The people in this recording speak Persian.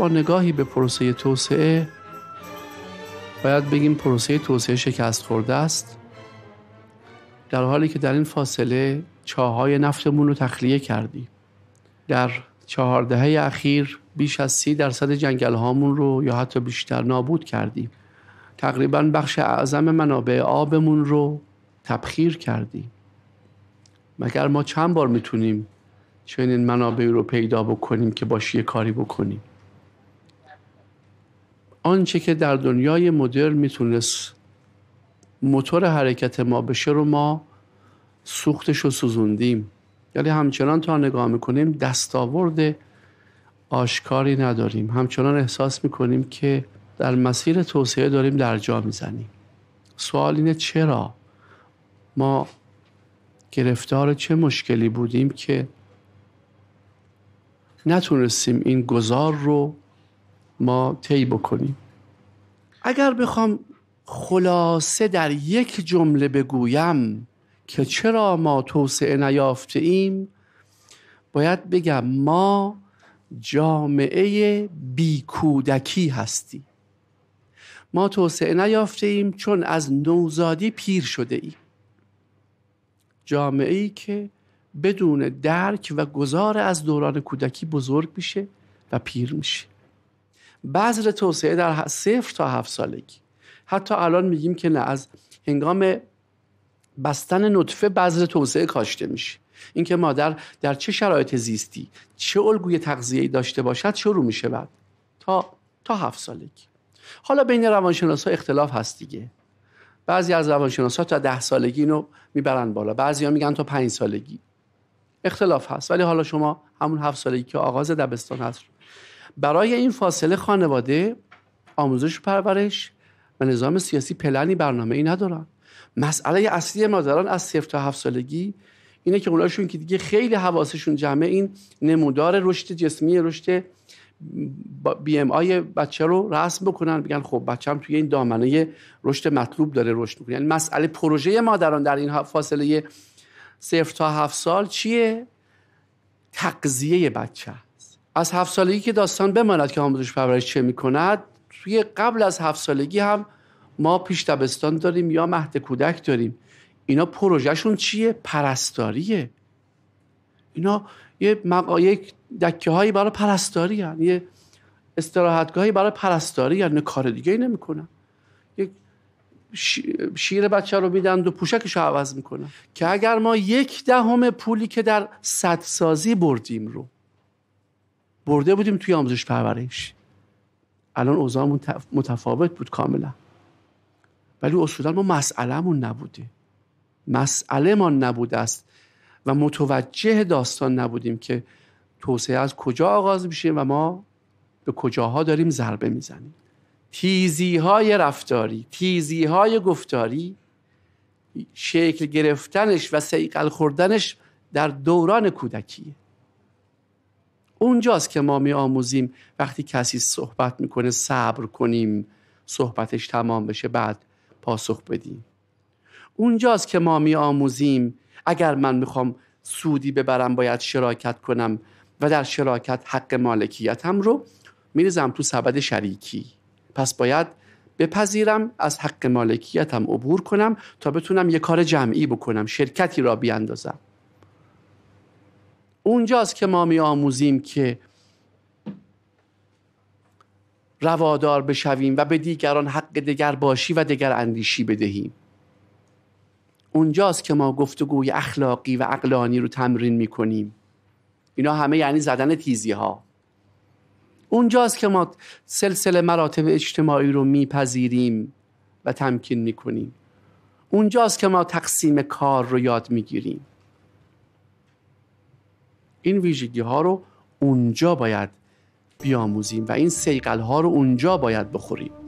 با نگاهی به پروسه توسعه باید بگیم پروسه توسعه شکست خورده است در حالی که در این فاصله چاهای نفتمون رو تخلیه کردیم در چهاردهه اخیر بیش از سی درصد جنگل هامون رو یا حتی بیشتر نابود کردیم تقریبا بخش اعظم منابع آبمون رو تبخیر کردیم مگر ما چند بار میتونیم چنین منابعی رو پیدا بکنیم که باشی کاری بکنیم آنچه که در دنیای مدرن میتونست موتور حرکت ما بشه رو ما سوختش رو سوزوندیم یعنی همچنان تا نگاه میکنیم دستاورد آشکاری نداریم همچنان احساس میکنیم که در مسیر توسعه داریم در جا میزنیم سوال اینه چرا ما گرفتار چه مشکلی بودیم که نتونستیم این گذار رو ما طی بکنیم اگر بخوام خلاصه در یک جمله بگویم که چرا ما توسعه نیافته ایم باید بگم ما جامعه بی کودکی هستیم ما توسعه نیافته ایم چون از نوزادی پیر شده ایم جامعه ای که بدون درک و گذار از دوران کودکی بزرگ میشه و پیر میشه بذر توسعه در صفر تا هفت سالگی حتی الان میگیم که نه از هنگام بستن نطفه بذر توسعه کاشته میشه اینکه مادر در چه شرایط زیستی چه الگوی ای داشته باشد شروع میشه بعد تا تا هفت سالگی حالا بین روانشناسا اختلاف هست دیگه بعضی از روانشناسا تا ده سالگی اینو میبرن بالا بعضیا میگن تا پنج سالگی اختلاف هست ولی حالا شما همون هفت سالگی که آغاز دبستان هست برای این فاصله خانواده آموزش و پرورش و نظام سیاسی پلنی برنامه ای ندارن مسئله اصلی مادران از صفر تا هفت سالگی اینه که اوناشون که دیگه خیلی حواسشون جمعه این نمودار رشد جسمی رشد بی ام آی بچه رو رسم بکنن بگن خب هم توی این دامنه رشد مطلوب داره رشد میکنه یعنی مسئله پروژه مادران در این فاصله صفر تا هفت سال چیه تقضیه بچه از هفت سالگی که داستان بماند که آموزش پرورش چه میکند توی قبل از هفت سالگی هم ما پیش دبستان داریم یا مهد کودک داریم اینا پروژهشون چیه پرستاریه اینا یه مقا... یک دکه هایی برای پرستاری هن. یه استراحتگاهی برای پرستاری هن. کار دیگه ای نمیکنن شیر بچه رو میدن و پوشکش رو عوض میکنن که اگر ما یک دهم پولی که در صدسازی بردیم رو برده بودیم توی آموزش پرورش الان اوضاعمون متفاوت بود کاملا ولی اصولا ما مسئلهمون نبوده مسئله ما نبوده است و متوجه داستان نبودیم که توسعه از کجا آغاز میشه و ما به کجاها داریم ضربه میزنیم تیزی های رفتاری تیزی های گفتاری شکل گرفتنش و سیقل خوردنش در دوران کودکیه اونجاست که ما می آموزیم وقتی کسی صحبت میکنه صبر کنیم صحبتش تمام بشه بعد پاسخ بدیم اونجاست که ما می آموزیم اگر من میخوام سودی ببرم باید شراکت کنم و در شراکت حق مالکیتم رو میریزم تو سبد شریکی پس باید بپذیرم از حق مالکیتم عبور کنم تا بتونم یه کار جمعی بکنم شرکتی را بیاندازم اونجاست که ما می آموزیم که روادار بشویم و به دیگران حق دگر باشی و دگر اندیشی بدهیم اونجاست که ما گفتگوی اخلاقی و اقلانی رو تمرین می کنیم اینا همه یعنی زدن تیزی ها اونجاست که ما سلسله مراتب اجتماعی رو میپذیریم و تمکین میکنیم اونجاست که ما تقسیم کار رو یاد میگیریم این ویژگی ها رو اونجا باید بیاموزیم و این سیقل ها رو اونجا باید بخوریم